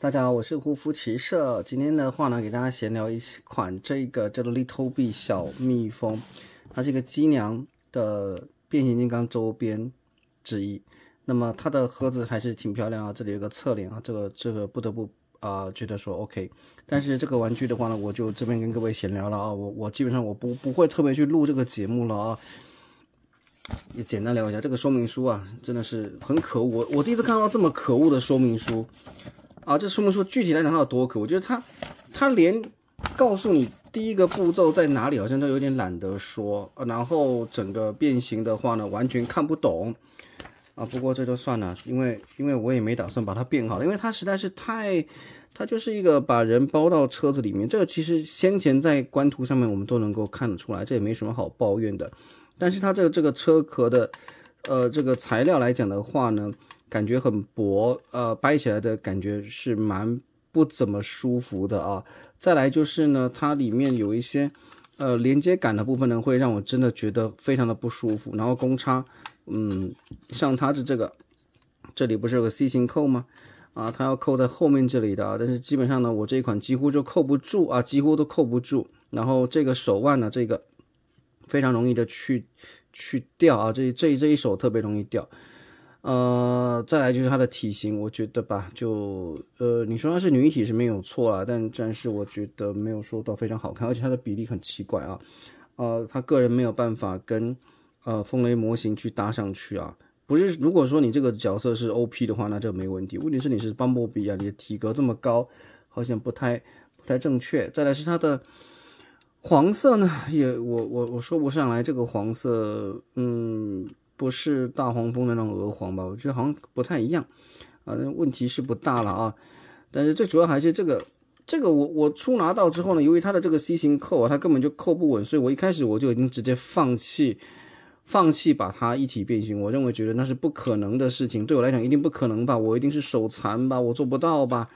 大家好，我是护肤骑士。今天的话呢，给大家闲聊一款这个叫做 Little Bee 小蜜蜂，它是一个机娘的变形金刚周边之一。那么它的盒子还是挺漂亮啊，这里有个侧脸啊，这个这个不得不啊，觉得说 OK。但是这个玩具的话呢，我就这边跟各位闲聊了啊，我我基本上我不不会特别去录这个节目了啊。也简单聊一下这个说明书啊，真的是很可恶，我我第一次看到这么可恶的说明书。啊，这说明说具体来讲它有多可，我觉得它，它连告诉你第一个步骤在哪里，好像都有点懒得说。然后整个变形的话呢，完全看不懂。啊，不过这就算了，因为因为我也没打算把它变好，因为它实在是太，它就是一个把人包到车子里面。这个其实先前在官图上面我们都能够看得出来，这也没什么好抱怨的。但是它这个这个车壳的，呃，这个材料来讲的话呢？感觉很薄，呃，掰起来的感觉是蛮不怎么舒服的啊。再来就是呢，它里面有一些呃连接杆的部分呢，会让我真的觉得非常的不舒服。然后公差，嗯，像它的这个这里不是有个 C 型扣吗？啊，它要扣在后面这里的啊，但是基本上呢，我这一款几乎就扣不住啊，几乎都扣不住。然后这个手腕呢，这个非常容易的去去掉啊，这这这一手特别容易掉。呃，再来就是它的体型，我觉得吧，就呃，你说它是女体是没有错啦，但但是我觉得没有说到非常好看，而且它的比例很奇怪啊，呃，他个人没有办法跟呃风雷模型去搭上去啊，不是，如果说你这个角色是 OP 的话，那这没问题，问题是你是邦博比啊，你的体格这么高，好像不太不太正确。再来是它的黄色呢，也我我我说不上来这个黄色，嗯。不是大黄蜂的那种鹅黄吧？我觉得好像不太一样啊。那问题是不大了啊，但是最主要还是这个，这个我我出拿到之后呢，由于它的这个 C 型扣啊，它根本就扣不稳，所以我一开始我就已经直接放弃，放弃把它一体变形。我认为觉得那是不可能的事情，对我来讲一定不可能吧？我一定是手残吧？我做不到吧？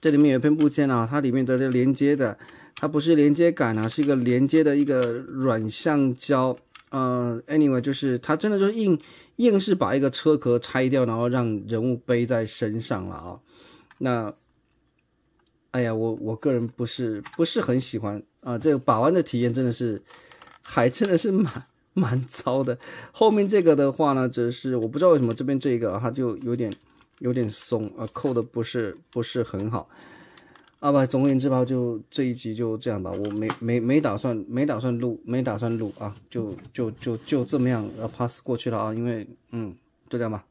这里面有一片部件啊，它里面的这连接的，它不是连接杆啊，是一个连接的一个软橡胶。呃，anyway，就是他真的就是硬硬是把一个车壳拆掉，然后让人物背在身上了啊。那，哎呀，我我个人不是不是很喜欢啊。这个把玩的体验真的是，还真的是蛮蛮糟的。后面这个的话呢，只是我不知道为什么这边这个它就有点有点松啊，扣的不是不是很好。啊不，总而言之吧，就这一集就这样吧，我没没没打算没打算录，没打算录啊，就就就就这么样 pass 过去了啊，因为嗯，就这样吧。